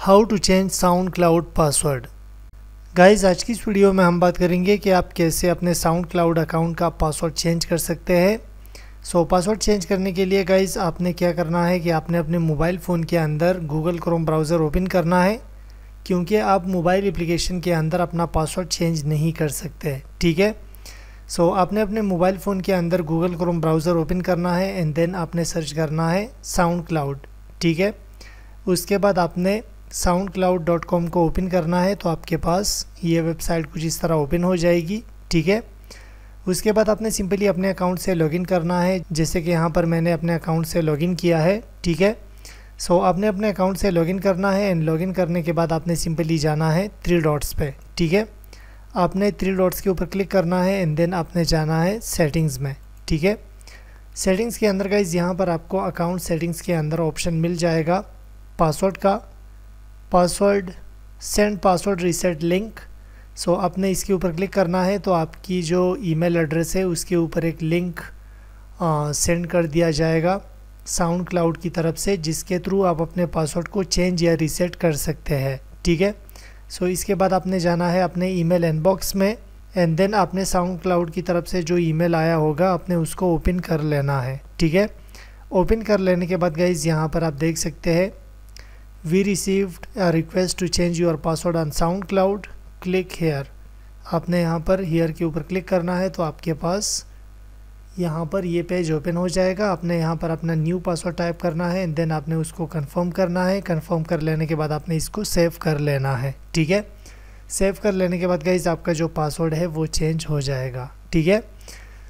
how to change SoundCloud password guys आज की इस वीडियो में हम बात करेंगे कि आप कैसे अपने साउंड क्लाउड अकाउंट का पासवर्ड चेंज कर सकते हैं सो so, पासवर्ड चेंज करने के लिए गाइज आपने क्या करना है कि आपने अपने मोबाइल फ़ोन के अंदर गूगल क्रोम ब्राउज़र ओपन करना है क्योंकि आप मोबाइल एप्लीकेशन के अंदर अपना पासवर्ड चेंज नहीं कर सकते ठीक है सो so, आपने अपने मोबाइल फ़ोन के अंदर गूगल क्रोम ब्राउज़र ओपन करना है एंड देन आपने सर्च करना है साउंड क्लाउड ठीक है उसके बाद आपने साउंड क्लाउड डॉट कॉम को ओपन करना है तो आपके पास ये वेबसाइट कुछ इस तरह ओपन हो जाएगी ठीक है उसके बाद आपने सिंपली अपने अकाउंट से लॉगिन करना है जैसे कि यहाँ पर मैंने अपने अकाउंट से लॉगिन किया है ठीक है सो so, आपने अपने अकाउंट से लॉगिन करना है एंड लॉगिन करने के बाद आपने सिंपली जाना है थ्री डॉट्स पे ठीक है आपने थ्री डॉट्स के ऊपर क्लिक करना है एंड देन आपने जाना है सेटिंग्स में ठीक है सेटिंग्स के अंदर का इस यहाँ पर आपको अकाउंट सेटिंग्स के अंदर ऑप्शन मिल जाएगा पासवर्ड का password send password reset link so आपने इसके ऊपर क्लिक करना है तो आपकी जो ईमेल एड्रेस है उसके ऊपर एक लिंक सेंड कर दिया जाएगा साउंड क्लाउड की तरफ से जिसके थ्रू आप अपने पासवर्ड को चेंज या रीसेट कर सकते हैं ठीक है सो so, इसके बाद आपने जाना है अपने ईमेल इनबॉक्स में एंड देन आपने साउंड क्लाउड की तरफ से जो ईमेल आया होगा आपने उसको ओपन कर लेना है ठीक है ओपन कर लेने के बाद गाइज यहाँ पर आप देख सकते हैं we received a request to change your password on SoundCloud click here आपने यहाँ पर हेयर के ऊपर क्लिक करना है तो आपके पास यहाँ पर ये पेज ओपन हो जाएगा आपने यहाँ पर अपना न्यू पासवर्ड टाइप करना है एंड देन आपने उसको कंफर्म करना है कंफर्म कर लेने के बाद आपने इसको सेव कर लेना है ठीक है सेव कर लेने के बाद गाइज आपका जो पासवर्ड है वो चेंज हो जाएगा ठीक है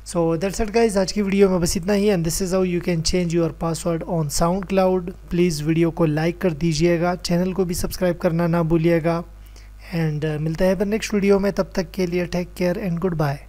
सो दैट्स इट गाइज आज की वीडियो में बस इतना ही and this is how you can change your password on SoundCloud please video को लाइक कर दीजिएगा चैनल को भी सब्सक्राइब करना ना भूलिएगा एंड uh, मिलता है पर नेक्स्ट वीडियो में तब तक के लिए take care and good bye